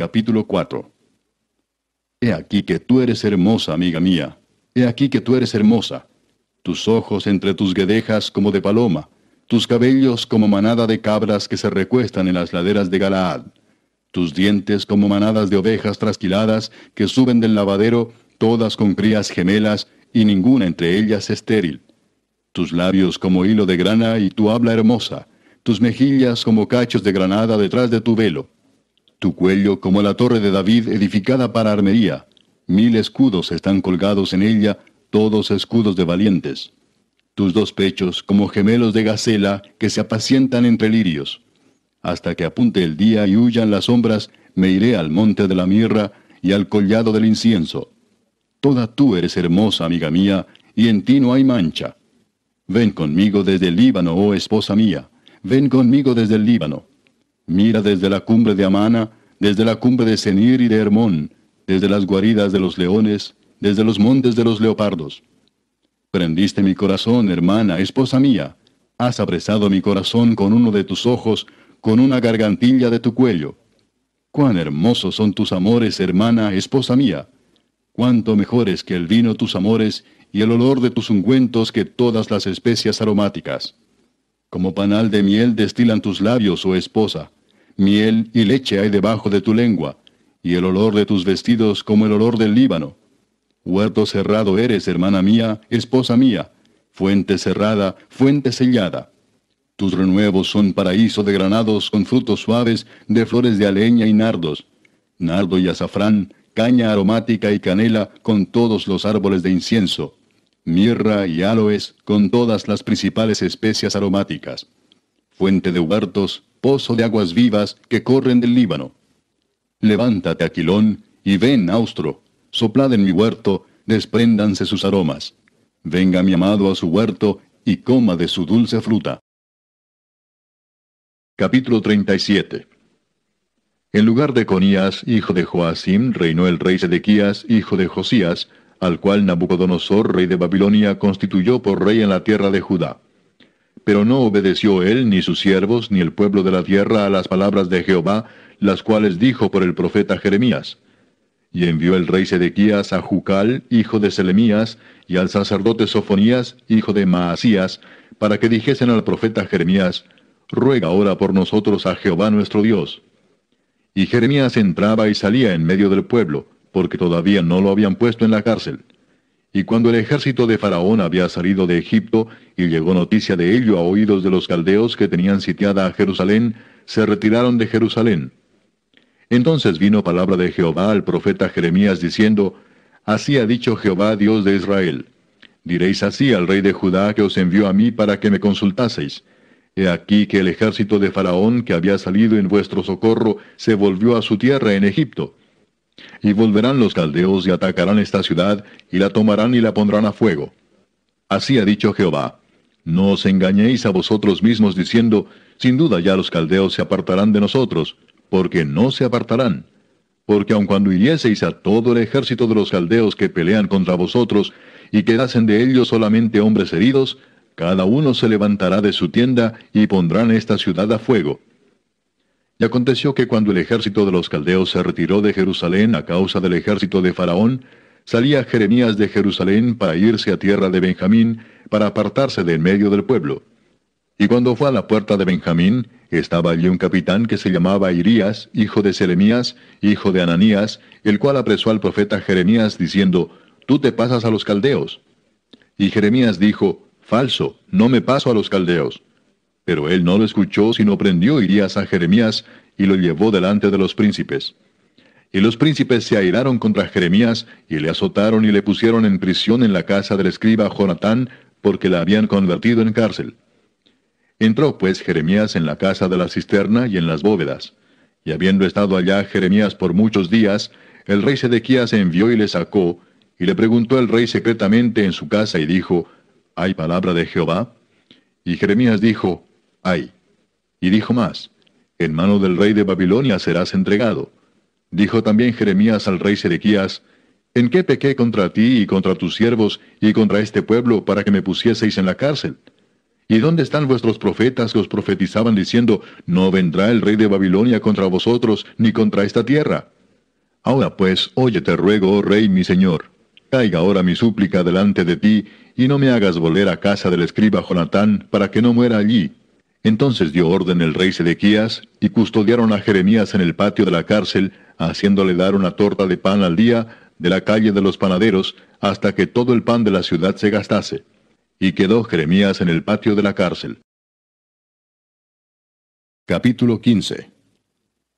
Capítulo 4 He aquí que tú eres hermosa, amiga mía. He aquí que tú eres hermosa. Tus ojos entre tus guedejas como de paloma, tus cabellos como manada de cabras que se recuestan en las laderas de Galaad, tus dientes como manadas de ovejas trasquiladas que suben del lavadero, todas con crías gemelas y ninguna entre ellas estéril. Tus labios como hilo de grana y tu habla hermosa, tus mejillas como cachos de granada detrás de tu velo tu cuello como la torre de David edificada para armería. Mil escudos están colgados en ella, todos escudos de valientes. Tus dos pechos como gemelos de gacela que se apacientan entre lirios. Hasta que apunte el día y huyan las sombras, me iré al monte de la mirra y al collado del incienso. Toda tú eres hermosa, amiga mía, y en ti no hay mancha. Ven conmigo desde el Líbano, oh esposa mía, ven conmigo desde el Líbano. Mira desde la cumbre de Amana, desde la cumbre de Senir y de Hermón, desde las guaridas de los leones, desde los montes de los leopardos. Prendiste mi corazón, hermana, esposa mía. Has apresado mi corazón con uno de tus ojos, con una gargantilla de tu cuello. Cuán hermosos son tus amores, hermana, esposa mía. Cuánto mejores que el vino tus amores y el olor de tus ungüentos que todas las especias aromáticas. Como panal de miel destilan tus labios, oh esposa miel y leche hay debajo de tu lengua, y el olor de tus vestidos como el olor del Líbano. Huerto cerrado eres, hermana mía, esposa mía, fuente cerrada, fuente sellada. Tus renuevos son paraíso de granados con frutos suaves, de flores de aleña y nardos, nardo y azafrán, caña aromática y canela con todos los árboles de incienso, mirra y aloes con todas las principales especias aromáticas. Fuente de huertos, pozo de aguas vivas que corren del Líbano. Levántate, Aquilón, y ven, Austro, soplad en mi huerto, despréndanse sus aromas. Venga mi amado a su huerto y coma de su dulce fruta. Capítulo 37 En lugar de Conías, hijo de Joacim, reinó el rey Sedequías, hijo de Josías, al cual Nabucodonosor, rey de Babilonia, constituyó por rey en la tierra de Judá. Pero no obedeció él, ni sus siervos, ni el pueblo de la tierra a las palabras de Jehová, las cuales dijo por el profeta Jeremías. Y envió el rey Sedequías a Jucal, hijo de Selemías, y al sacerdote Sofonías, hijo de Maasías, para que dijesen al profeta Jeremías, Ruega ahora por nosotros a Jehová nuestro Dios. Y Jeremías entraba y salía en medio del pueblo, porque todavía no lo habían puesto en la cárcel. Y cuando el ejército de Faraón había salido de Egipto, y llegó noticia de ello a oídos de los caldeos que tenían sitiada a Jerusalén, se retiraron de Jerusalén. Entonces vino palabra de Jehová al profeta Jeremías diciendo, Así ha dicho Jehová Dios de Israel. Diréis así al rey de Judá que os envió a mí para que me consultaseis. He aquí que el ejército de Faraón que había salido en vuestro socorro se volvió a su tierra en Egipto. Y volverán los caldeos y atacarán esta ciudad, y la tomarán y la pondrán a fuego. Así ha dicho Jehová. No os engañéis a vosotros mismos diciendo, sin duda ya los caldeos se apartarán de nosotros, porque no se apartarán. Porque aun cuando hirieseis a todo el ejército de los caldeos que pelean contra vosotros, y quedasen de ellos solamente hombres heridos, cada uno se levantará de su tienda y pondrán esta ciudad a fuego y aconteció que cuando el ejército de los caldeos se retiró de Jerusalén a causa del ejército de Faraón, salía Jeremías de Jerusalén para irse a tierra de Benjamín, para apartarse de en medio del pueblo. Y cuando fue a la puerta de Benjamín, estaba allí un capitán que se llamaba Irías, hijo de Seremías, hijo de Ananías, el cual apresó al profeta Jeremías diciendo, Tú te pasas a los caldeos. Y Jeremías dijo, Falso, no me paso a los caldeos. Pero él no lo escuchó, sino prendió Irías a Jeremías y lo llevó delante de los príncipes. Y los príncipes se airaron contra Jeremías y le azotaron y le pusieron en prisión en la casa del escriba Jonatán, porque la habían convertido en cárcel. Entró pues Jeremías en la casa de la cisterna y en las bóvedas. Y habiendo estado allá Jeremías por muchos días, el rey Sedequías envió y le sacó, y le preguntó al rey secretamente en su casa y dijo, ¿Hay palabra de Jehová? Y Jeremías dijo, ¡Ay! Y dijo más, en mano del rey de Babilonia serás entregado. Dijo también Jeremías al rey Serequías, ¿En qué pequé contra ti y contra tus siervos y contra este pueblo para que me pusieseis en la cárcel? ¿Y dónde están vuestros profetas que os profetizaban diciendo, No vendrá el rey de Babilonia contra vosotros ni contra esta tierra? Ahora pues, oye te ruego, oh rey mi señor, caiga ahora mi súplica delante de ti, y no me hagas volver a casa del escriba Jonatán, para que no muera allí, entonces dio orden el rey Sedequías, y custodiaron a Jeremías en el patio de la cárcel, haciéndole dar una torta de pan al día de la calle de los panaderos, hasta que todo el pan de la ciudad se gastase. Y quedó Jeremías en el patio de la cárcel. Capítulo 15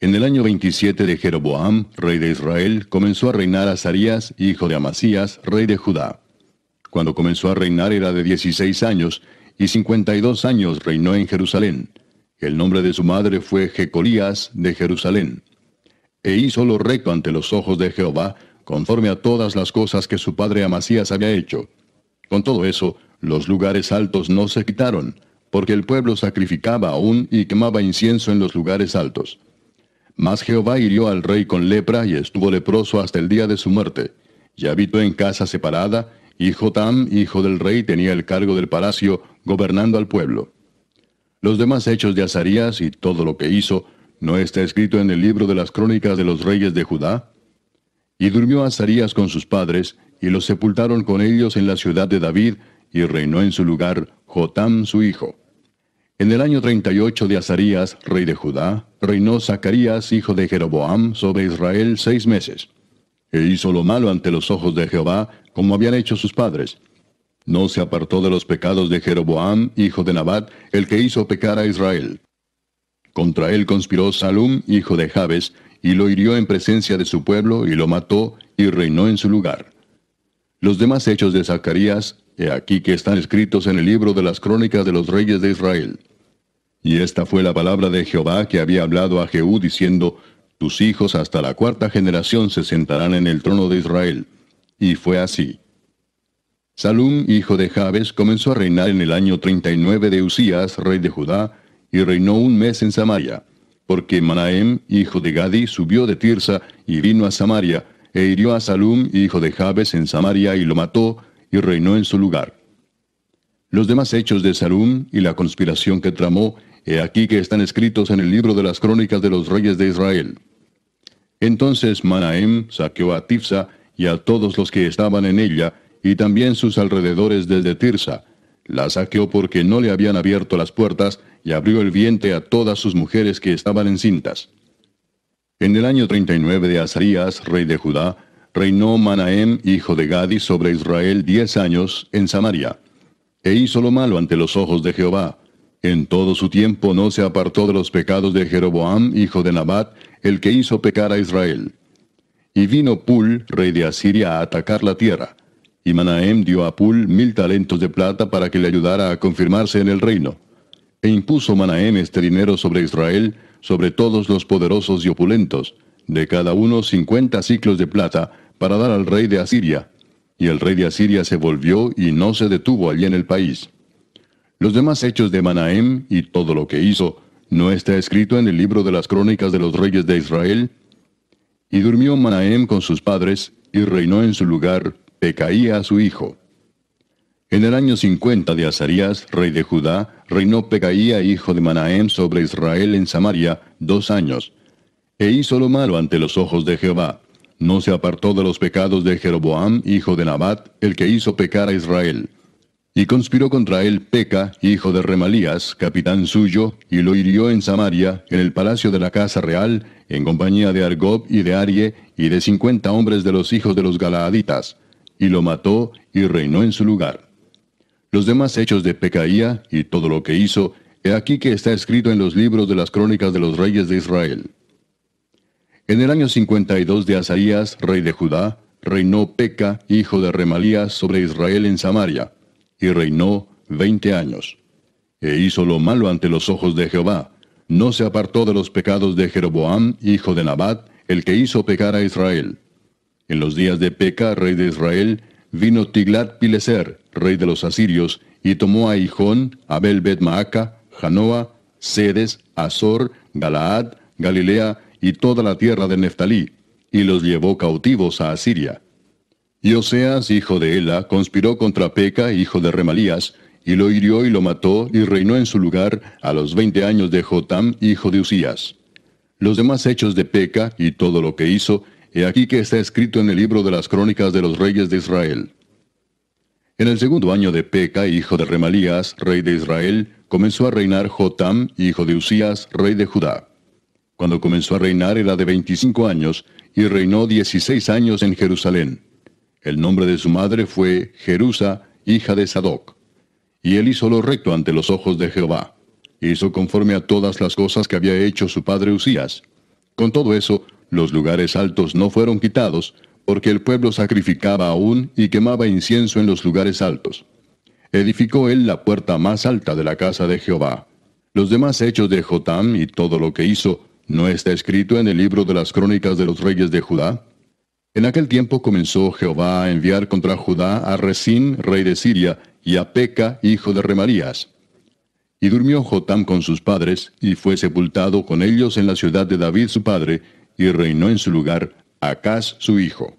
En el año 27 de Jeroboam, rey de Israel, comenzó a reinar Azarías, hijo de Amasías, rey de Judá. Cuando comenzó a reinar era de 16 años, y cincuenta y dos años reinó en Jerusalén. El nombre de su madre fue Jecolías de Jerusalén. E hizo lo recto ante los ojos de Jehová, conforme a todas las cosas que su padre Amasías había hecho. Con todo eso, los lugares altos no se quitaron, porque el pueblo sacrificaba aún y quemaba incienso en los lugares altos. Mas Jehová hirió al rey con lepra y estuvo leproso hasta el día de su muerte. Y habitó en casa separada, y Jotam, hijo del rey, tenía el cargo del palacio, gobernando al pueblo. Los demás hechos de Azarías y todo lo que hizo, ¿no está escrito en el libro de las crónicas de los reyes de Judá? Y durmió Azarías con sus padres, y los sepultaron con ellos en la ciudad de David, y reinó en su lugar Jotam su hijo. En el año 38 de Azarías, rey de Judá, reinó Zacarías, hijo de Jeroboam, sobre Israel seis meses. E hizo lo malo ante los ojos de Jehová, como habían hecho sus padres, no se apartó de los pecados de Jeroboam, hijo de Nabat, el que hizo pecar a Israel. Contra él conspiró Salum, hijo de Jabes, y lo hirió en presencia de su pueblo, y lo mató, y reinó en su lugar. Los demás hechos de Zacarías, he aquí que están escritos en el libro de las crónicas de los reyes de Israel. Y esta fue la palabra de Jehová que había hablado a Jehú diciendo, Tus hijos hasta la cuarta generación se sentarán en el trono de Israel. Y fue así. Salum, hijo de Jabes, comenzó a reinar en el año 39 de Usías, rey de Judá, y reinó un mes en Samaria, porque Manaem, hijo de Gadi, subió de Tirsa y vino a Samaria, e hirió a Salum, hijo de Jabes, en Samaria y lo mató, y reinó en su lugar. Los demás hechos de Salum y la conspiración que tramó, he aquí que están escritos en el libro de las crónicas de los reyes de Israel. Entonces Manaem saqueó a Tifsa y a todos los que estaban en ella, y también sus alrededores desde Tirsa. La saqueó porque no le habían abierto las puertas y abrió el vientre a todas sus mujeres que estaban encintas. En el año 39 de Azarías, rey de Judá, reinó Manaem, hijo de Gadi, sobre Israel diez años en Samaria. E hizo lo malo ante los ojos de Jehová. En todo su tiempo no se apartó de los pecados de Jeroboam, hijo de Nabat, el que hizo pecar a Israel. Y vino Pul, rey de Asiria, a atacar la tierra y Manahem dio a Pul mil talentos de plata para que le ayudara a confirmarse en el reino. E impuso Manaem este dinero sobre Israel, sobre todos los poderosos y opulentos, de cada uno cincuenta ciclos de plata, para dar al rey de Asiria. Y el rey de Asiria se volvió y no se detuvo allí en el país. Los demás hechos de Manaem y todo lo que hizo, ¿no está escrito en el libro de las crónicas de los reyes de Israel? Y durmió Manaem con sus padres, y reinó en su lugar Pecaía a su hijo. En el año 50 de Azarías, rey de Judá, reinó Pecaía, hijo de Manahem, sobre Israel en Samaria, dos años. E hizo lo malo ante los ojos de Jehová. No se apartó de los pecados de Jeroboam, hijo de Nabat, el que hizo pecar a Israel. Y conspiró contra él Peca, hijo de Remalías, capitán suyo, y lo hirió en Samaria, en el palacio de la casa real, en compañía de Argob y de Arie, y de cincuenta hombres de los hijos de los Galaaditas y lo mató y reinó en su lugar. Los demás hechos de Pecaía y todo lo que hizo, he aquí que está escrito en los libros de las crónicas de los reyes de Israel. En el año 52 de Azarías, rey de Judá, reinó Peca, hijo de Remalías, sobre Israel en Samaria, y reinó veinte años. E hizo lo malo ante los ojos de Jehová, no se apartó de los pecados de Jeroboam, hijo de Nabat, el que hizo pecar a Israel. En los días de Peca, rey de Israel, vino Tiglat Pileser, rey de los asirios, y tomó a Hijón, Abel Bet Maaca, Janoa, Sedes, Azor, Galaad, Galilea y toda la tierra de Neftalí, y los llevó cautivos a Asiria. Y Oseas, hijo de Ela, conspiró contra Peca, hijo de Remalías, y lo hirió y lo mató, y reinó en su lugar a los veinte años de Jotam, hijo de Usías. Los demás hechos de Peca, y todo lo que hizo, He aquí que está escrito en el libro de las crónicas de los reyes de Israel. En el segundo año de Peca, hijo de Remalías, rey de Israel, comenzó a reinar Jotam, hijo de Usías, rey de Judá. Cuando comenzó a reinar era de 25 años, y reinó 16 años en Jerusalén. El nombre de su madre fue Jerusa, hija de Sadoc. Y él hizo lo recto ante los ojos de Jehová. Hizo conforme a todas las cosas que había hecho su padre Usías. Con todo eso, los lugares altos no fueron quitados, porque el pueblo sacrificaba aún y quemaba incienso en los lugares altos. Edificó él la puerta más alta de la casa de Jehová. Los demás hechos de Jotam y todo lo que hizo, ¿no está escrito en el libro de las crónicas de los reyes de Judá? En aquel tiempo comenzó Jehová a enviar contra Judá a Resín, rey de Siria, y a Peca, hijo de Remarías. Y durmió Jotam con sus padres, y fue sepultado con ellos en la ciudad de David su padre, y reinó en su lugar Acaz su hijo.